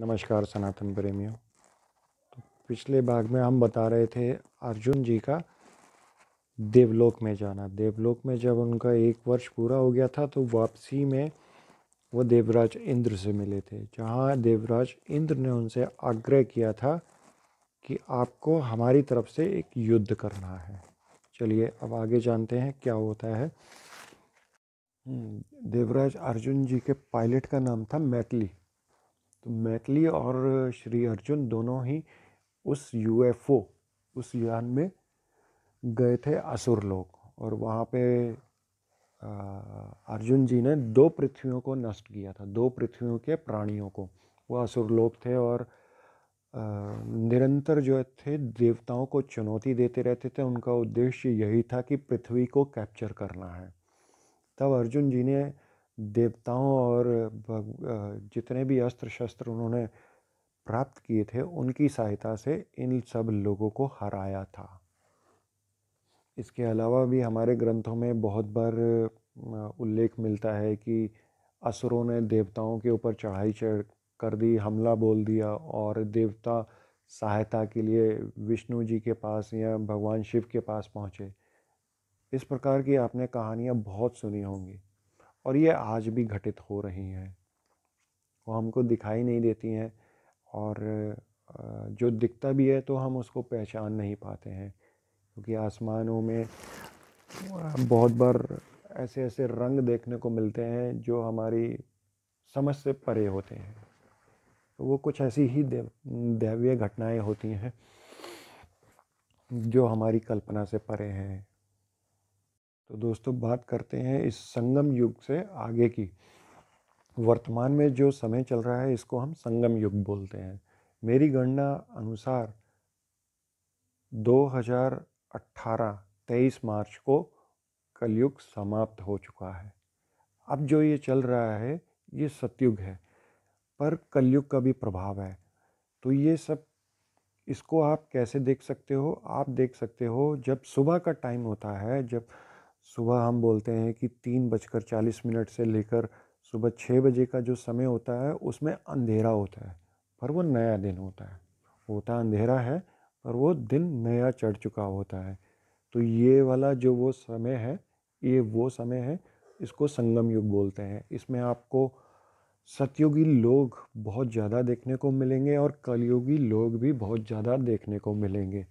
नमस्कार सनातन प्रेमियों तो पिछले भाग में हम बता रहे थे अर्जुन जी का देवलोक में जाना देवलोक में जब उनका एक वर्ष पूरा हो गया था तो वापसी में वो देवराज इंद्र से मिले थे जहाँ देवराज इंद्र ने उनसे आग्रह किया था कि आपको हमारी तरफ से एक युद्ध करना है चलिए अब आगे जानते हैं क्या होता है हम्म, देवराज अर्जुन जी के पायलट का नाम था मैटली तो मैथिली और श्री अर्जुन दोनों ही उस यूएफओ उस यान में गए थे असुर लोग और वहाँ पे अर्जुन जी ने दो पृथ्वियों को नष्ट किया था दो पृथ्वियों के प्राणियों को वह असुर लोग थे और निरंतर जो थे देवताओं को चुनौती देते रहते थे उनका उद्देश्य यही था कि पृथ्वी को कैप्चर करना है तब अर्जुन जी ने देवताओं और जितने भी अस्त्र शस्त्र उन्होंने प्राप्त किए थे उनकी सहायता से इन सब लोगों को हराया था इसके अलावा भी हमारे ग्रंथों में बहुत बार उल्लेख मिलता है कि असुरों ने देवताओं के ऊपर चढ़ाई चढ़ कर दी हमला बोल दिया और देवता सहायता के लिए विष्णु जी के पास या भगवान शिव के पास पहुँचे इस प्रकार की आपने कहानियाँ बहुत सुनी होंगी और ये आज भी घटित हो रही हैं वो हमको दिखाई नहीं देती हैं और जो दिखता भी है तो हम उसको पहचान नहीं पाते हैं क्योंकि आसमानों में बहुत बार ऐसे ऐसे रंग देखने को मिलते हैं जो हमारी समझ से परे होते हैं तो वो कुछ ऐसी ही देव दैवीय घटनाएं होती हैं जो हमारी कल्पना से परे हैं तो दोस्तों बात करते हैं इस संगम युग से आगे की वर्तमान में जो समय चल रहा है इसको हम संगम युग बोलते हैं मेरी गणना अनुसार 2018 23 मार्च को कलयुग समाप्त हो चुका है अब जो ये चल रहा है ये सतयुग है पर कलयुग का भी प्रभाव है तो ये सब इसको आप कैसे देख सकते हो आप देख सकते हो जब सुबह का टाइम होता है जब सुबह हम बोलते हैं कि तीन बजकर चालीस मिनट से लेकर सुबह छः बजे का जो समय होता है उसमें अंधेरा होता है पर वो नया दिन होता है होता अंधेरा है पर वो दिन नया चढ़ चुका होता है तो ये वाला जो वो समय है ये वो समय है इसको संगम युग बोलते हैं इसमें आपको सतयुगी लोग बहुत ज़्यादा देखने को मिलेंगे और कलयुगी लोग भी बहुत ज़्यादा देखने को मिलेंगे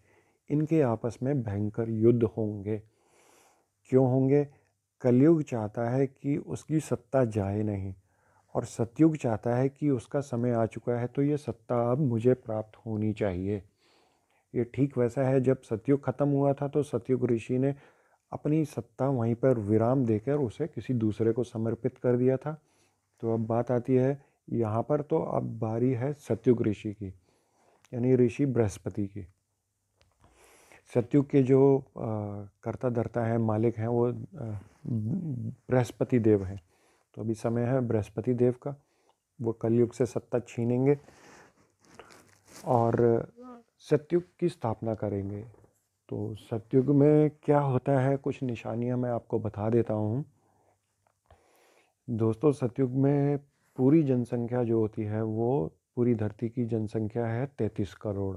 इनके आपस में भयंकर युद्ध होंगे क्यों होंगे कलयुग चाहता है कि उसकी सत्ता जाए नहीं और सतयुग चाहता है कि उसका समय आ चुका है तो ये सत्ता अब मुझे प्राप्त होनी चाहिए ये ठीक वैसा है जब सतयुग ख़त्म हुआ था तो सतयुग ऋषि ने अपनी सत्ता वहीं पर विराम देकर उसे किसी दूसरे को समर्पित कर दिया था तो अब बात आती है यहाँ पर तो अब बारी है सतयुग ऋषि की यानी ऋषि बृहस्पति की सत्युग के जो कर्ता धर्ता है मालिक हैं वो बृहस्पति देव हैं तो अभी समय है बृहस्पति देव का वो कलयुग से सत्ता छीनेंगे और सत्युग की स्थापना करेंगे तो सत्युग में क्या होता है कुछ निशानियां मैं आपको बता देता हूँ दोस्तों सतयुग में पूरी जनसंख्या जो होती है वो पूरी धरती की जनसंख्या है तैंतीस करोड़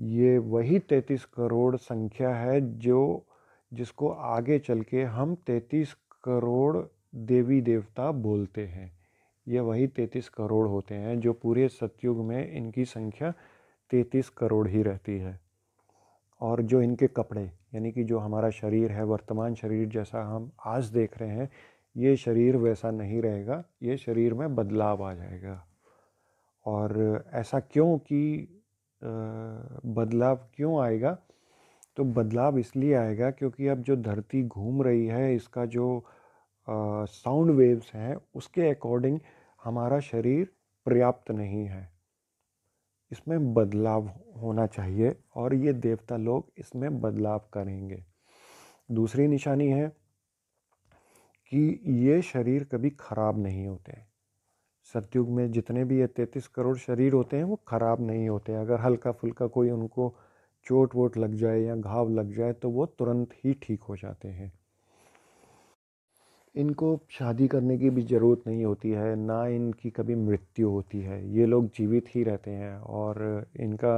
ये वही तैंतीस करोड़ संख्या है जो जिसको आगे चल के हम तैंतीस करोड़ देवी देवता बोलते हैं ये वही तैंतीस करोड़ होते हैं जो पूरे सतयुग में इनकी संख्या तैंतीस करोड़ ही रहती है और जो इनके कपड़े यानी कि जो हमारा शरीर है वर्तमान शरीर जैसा हम आज देख रहे हैं ये शरीर वैसा नहीं रहेगा ये शरीर में बदलाव आ जाएगा और ऐसा क्यों कि बदलाव क्यों आएगा तो बदलाव इसलिए आएगा क्योंकि अब जो धरती घूम रही है इसका जो साउंड वेव्स हैं उसके अकॉर्डिंग हमारा शरीर पर्याप्त नहीं है इसमें बदलाव होना चाहिए और ये देवता लोग इसमें बदलाव करेंगे दूसरी निशानी है कि ये शरीर कभी ख़राब नहीं होते सतयुग में जितने भी ये तैंतीस करोड़ शरीर होते हैं वो ख़राब नहीं होते अगर हल्का फुल्का कोई उनको चोट वोट लग जाए या घाव लग जाए तो वो तुरंत ही ठीक हो जाते हैं इनको शादी करने की भी ज़रूरत नहीं होती है ना इनकी कभी मृत्यु होती है ये लोग जीवित ही रहते हैं और इनका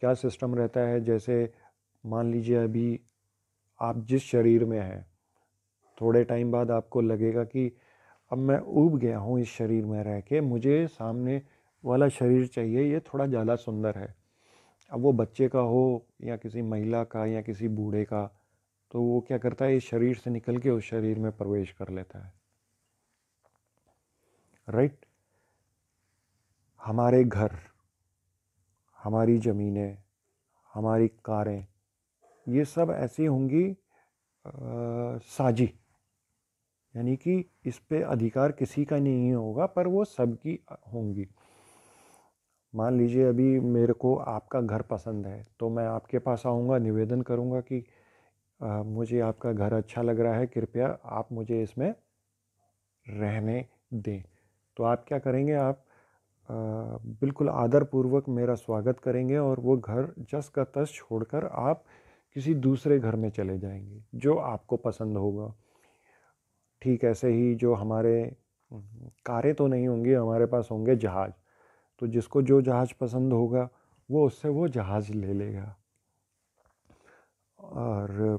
क्या सिस्टम रहता है जैसे मान लीजिए अभी आप जिस शरीर में हैं थोड़े टाइम बाद आपको लगेगा कि अब मैं उब गया हूँ इस शरीर में रह के मुझे सामने वाला शरीर चाहिए ये थोड़ा ज़्यादा सुंदर है अब वो बच्चे का हो या किसी महिला का या किसी बूढ़े का तो वो क्या करता है इस शरीर से निकल के उस शरीर में प्रवेश कर लेता है राइट right? हमारे घर हमारी ज़मीनें हमारी कारें ये सब ऐसी होंगी साजी यानी कि इस पे अधिकार किसी का नहीं होगा पर वो सबकी होंगी मान लीजिए अभी मेरे को आपका घर पसंद है तो मैं आपके पास आऊँगा निवेदन करूँगा कि आ, मुझे आपका घर अच्छा लग रहा है कृपया आप मुझे इसमें रहने दें तो आप क्या करेंगे आप आ, बिल्कुल आदरपूर्वक मेरा स्वागत करेंगे और वो घर जस का तस छोड़कर आप किसी दूसरे घर में चले जाएंगे जो आपको पसंद होगा ठीक ऐसे ही जो हमारे कारें तो नहीं होंगी हमारे पास होंगे जहाज़ तो जिसको जो जहाज़ पसंद होगा वो उससे वो जहाज़ ले लेगा और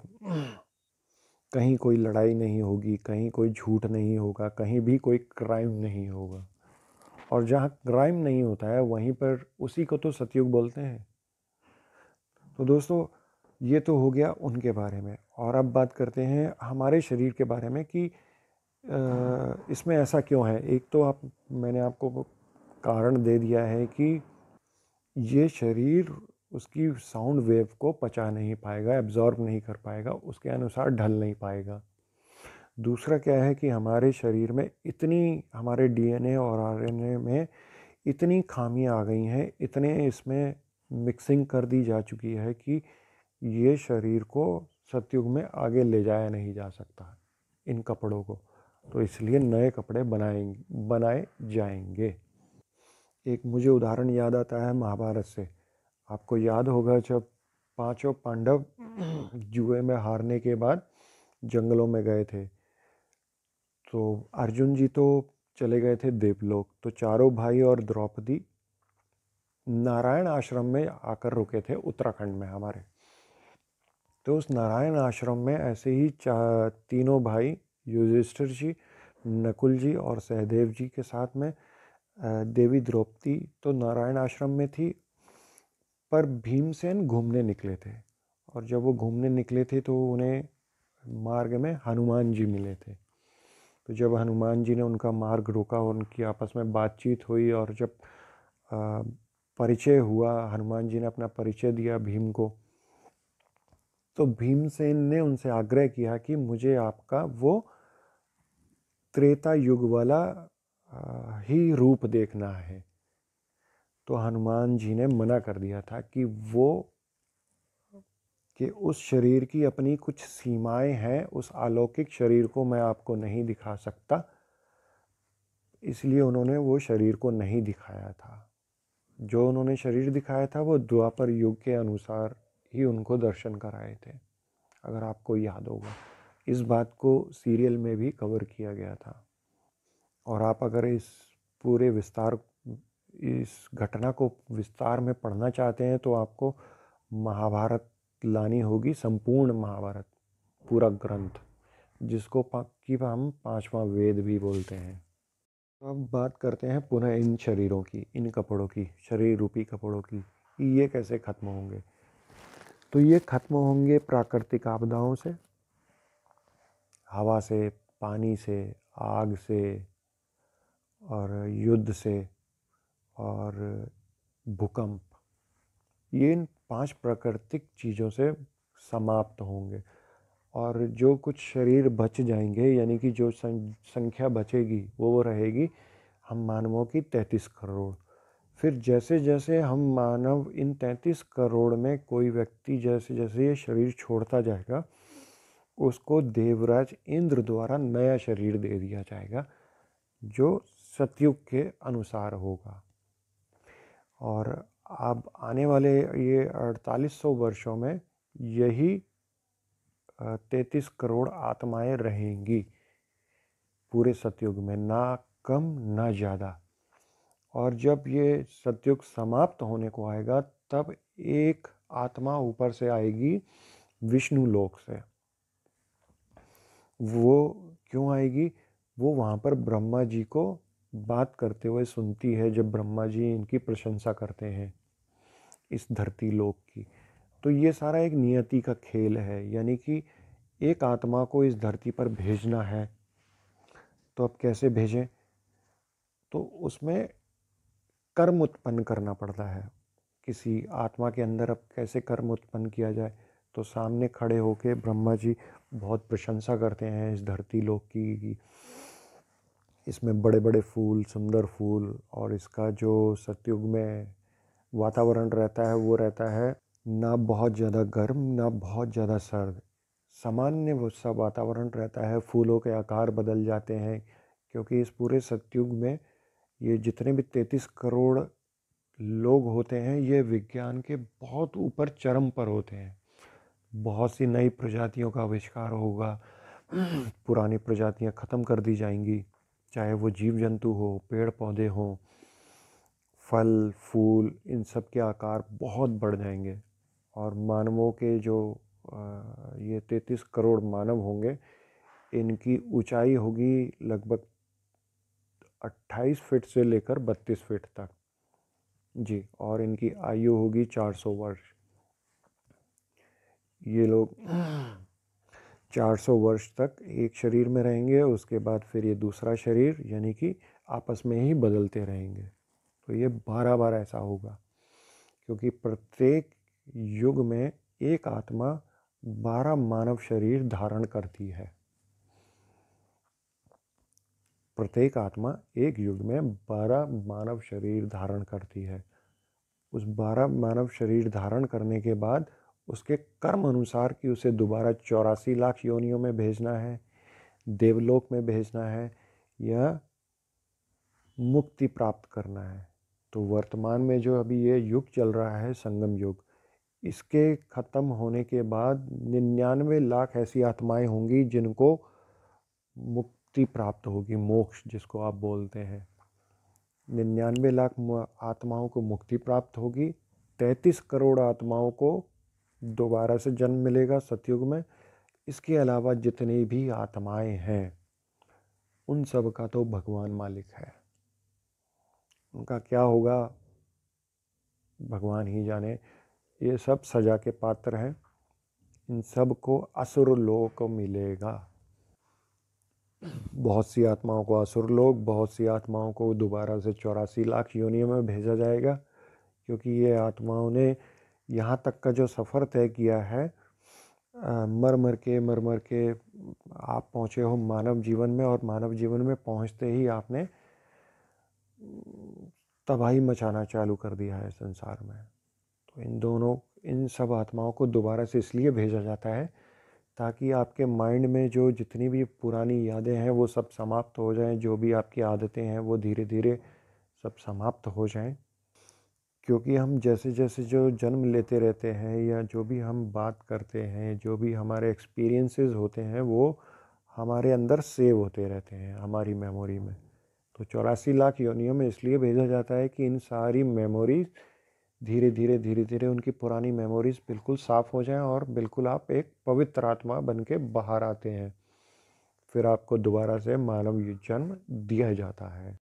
कहीं कोई लड़ाई नहीं होगी कहीं कोई झूठ नहीं होगा कहीं भी कोई क्राइम नहीं होगा और जहाँ क्राइम नहीं होता है वहीं पर उसी को तो सतयुग बोलते हैं तो दोस्तों ये तो हो गया उनके बारे में और अब बात करते हैं हमारे शरीर के बारे में कि इसमें ऐसा क्यों है एक तो आप मैंने आपको कारण दे दिया है कि ये शरीर उसकी साउंड वेव को पचा नहीं पाएगा एब्जॉर्ब नहीं कर पाएगा उसके अनुसार ढल नहीं पाएगा दूसरा क्या है कि हमारे शरीर में इतनी हमारे डीएनए और आरएनए में इतनी खामियां आ गई हैं इतने इसमें मिक्सिंग कर दी जा चुकी है कि ये शरीर को सतयुग में आगे ले जाया नहीं जा सकता इन कपड़ों को तो इसलिए नए कपड़े बनाएंगे बनाए जाएंगे एक मुझे उदाहरण याद आता है महाभारत से आपको याद होगा जब पांचों पांडव हम्म। जुए में हारने के बाद जंगलों में गए थे तो अर्जुन जी तो चले गए थे देवलोक तो चारों भाई और द्रौपदी नारायण आश्रम में आकर रुके थे उत्तराखंड में हमारे तो उस नारायण आश्रम में ऐसे ही तीनों भाई युधिष्ठिर जी नकुल जी और सहदेव जी के साथ में देवी द्रौपदी तो नारायण आश्रम में थी पर भीमसेन घूमने निकले थे और जब वो घूमने निकले थे तो उन्हें मार्ग में हनुमान जी मिले थे तो जब हनुमान जी ने उनका मार्ग रोका और उनकी आपस में बातचीत हुई और जब परिचय हुआ हनुमान जी ने अपना परिचय दिया भीम को तो भीमसेन ने उनसे आग्रह किया कि मुझे आपका वो त्रेता युग वाला ही रूप देखना है तो हनुमान जी ने मना कर दिया था कि वो कि उस शरीर की अपनी कुछ सीमाएं हैं उस अलौकिक शरीर को मैं आपको नहीं दिखा सकता इसलिए उन्होंने वो शरीर को नहीं दिखाया था जो उन्होंने शरीर दिखाया था वो द्वापर युग के अनुसार ही उनको दर्शन कराए थे अगर आपको याद होगा इस बात को सीरियल में भी कवर किया गया था और आप अगर इस पूरे विस्तार इस घटना को विस्तार में पढ़ना चाहते हैं तो आपको महाभारत लानी होगी संपूर्ण महाभारत पूरा ग्रंथ जिसको कि हम पांचवा वेद भी बोलते हैं तो अब बात करते हैं पुनः इन शरीरों की इन कपड़ों की शरीर रूपी कपड़ों की ये कैसे ख़त्म होंगे तो ये ख़त्म होंगे प्राकृतिक आपदाओं से हवा से पानी से आग से और युद्ध से और भूकंप ये इन पांच प्राकृतिक चीज़ों से समाप्त होंगे और जो कुछ शरीर बच जाएंगे यानी कि जो संख्या बचेगी वो वो रहेगी हम मानवों की तैंतीस करोड़ फिर जैसे जैसे हम मानव इन तैंतीस करोड़ में कोई व्यक्ति जैसे जैसे ये शरीर छोड़ता जाएगा उसको देवराज इंद्र द्वारा नया शरीर दे दिया जाएगा जो सतयुग के अनुसार होगा और अब आने वाले ये 4800 वर्षों में यही 33 करोड़ आत्माएं रहेंगी पूरे सतयुग में ना कम ना ज़्यादा और जब ये सतयुग समाप्त होने को आएगा तब एक आत्मा ऊपर से आएगी विष्णु लोक से वो क्यों आएगी वो वहाँ पर ब्रह्मा जी को बात करते हुए सुनती है जब ब्रह्मा जी इनकी प्रशंसा करते हैं इस धरती लोक की तो ये सारा एक नियति का खेल है यानी कि एक आत्मा को इस धरती पर भेजना है तो अब कैसे भेजें तो उसमें कर्म उत्पन्न करना पड़ता है किसी आत्मा के अंदर अब कैसे कर्म उत्पन्न किया जाए तो सामने खड़े होके ब्रह्मा जी बहुत प्रशंसा करते हैं इस धरती लोक की इसमें बड़े बड़े फूल सुंदर फूल और इसका जो सतयुग में वातावरण रहता है वो रहता है ना बहुत ज़्यादा गर्म ना बहुत ज़्यादा सर्द सामान्य वो सा वातावरण रहता है फूलों के आकार बदल जाते हैं क्योंकि इस पूरे सतयुग में ये जितने भी तैंतीस करोड़ लोग होते हैं ये विज्ञान के बहुत ऊपर चरम पर होते हैं बहुत सी नई प्रजातियों का आविष्कार होगा पुरानी प्रजातियां ख़त्म कर दी जाएंगी चाहे वो जीव जंतु हो पेड़ पौधे हों फल फूल इन सब के आकार बहुत बढ़ जाएंगे और मानवों के जो ये तैतीस करोड़ मानव होंगे इनकी ऊंचाई होगी लगभग अट्ठाईस फीट से लेकर बत्तीस फीट तक जी और इनकी आयु होगी चार सौ वर्ष ये लोग 400 वर्ष तक एक शरीर में रहेंगे उसके बाद फिर ये दूसरा शरीर यानी कि आपस में ही बदलते रहेंगे तो ये बारह बार ऐसा होगा क्योंकि प्रत्येक युग में एक आत्मा बारह मानव शरीर धारण करती है प्रत्येक आत्मा एक युग में बारह मानव शरीर धारण करती है उस बारह मानव शरीर धारण करने के बाद उसके कर्म अनुसार कि उसे दोबारा चौरासी लाख योनियों में भेजना है देवलोक में भेजना है या मुक्ति प्राप्त करना है तो वर्तमान में जो अभी ये युग चल रहा है संगम युग इसके ख़त्म होने के बाद निन्यानवे लाख ऐसी आत्माएं होंगी जिनको मुक्ति प्राप्त होगी मोक्ष जिसको आप बोलते हैं निन्यानवे लाख आत्माओं को मुक्ति प्राप्त होगी तैंतीस करोड़ आत्माओं को दोबारा से जन्म मिलेगा सतयुग में इसके अलावा जितनी भी आत्माएं हैं उन सब का तो भगवान मालिक है उनका क्या होगा भगवान ही जाने ये सब सजा के पात्र हैं इन सब को असुर लोक मिलेगा बहुत सी आत्माओं को असुर लोग बहुत सी आत्माओं को दोबारा से चौरासी लाख योनियों में भेजा जाएगा क्योंकि ये आत्माओं ने यहाँ तक का जो सफ़र तय किया है मर मर के मर मर के आप पहुँचे हो मानव जीवन में और मानव जीवन में पहुँचते ही आपने तबाही मचाना चालू कर दिया है संसार में तो इन दोनों इन सब आत्माओं को दोबारा से इसलिए भेजा जाता है ताकि आपके माइंड में जो जितनी भी पुरानी यादें हैं वो सब समाप्त हो जाएं जो भी आपकी आदतें हैं वो धीरे धीरे सब समाप्त हो जाएं क्योंकि हम जैसे जैसे जो जन्म लेते रहते हैं या जो भी हम बात करते हैं जो भी हमारे एक्सपीरियंसेस होते हैं वो हमारे अंदर सेव होते रहते हैं हमारी मेमोरी में तो चौरासी लाख योनियों में इसलिए भेजा जाता है कि इन सारी मेमोरीज़ धीरे धीरे धीरे धीरे उनकी पुरानी मेमोरीज़ बिल्कुल साफ़ हो जाएं और बिल्कुल आप एक पवित्र आत्मा बन के बाहर आते हैं फिर आपको दोबारा से मानव जन्म दिया जाता है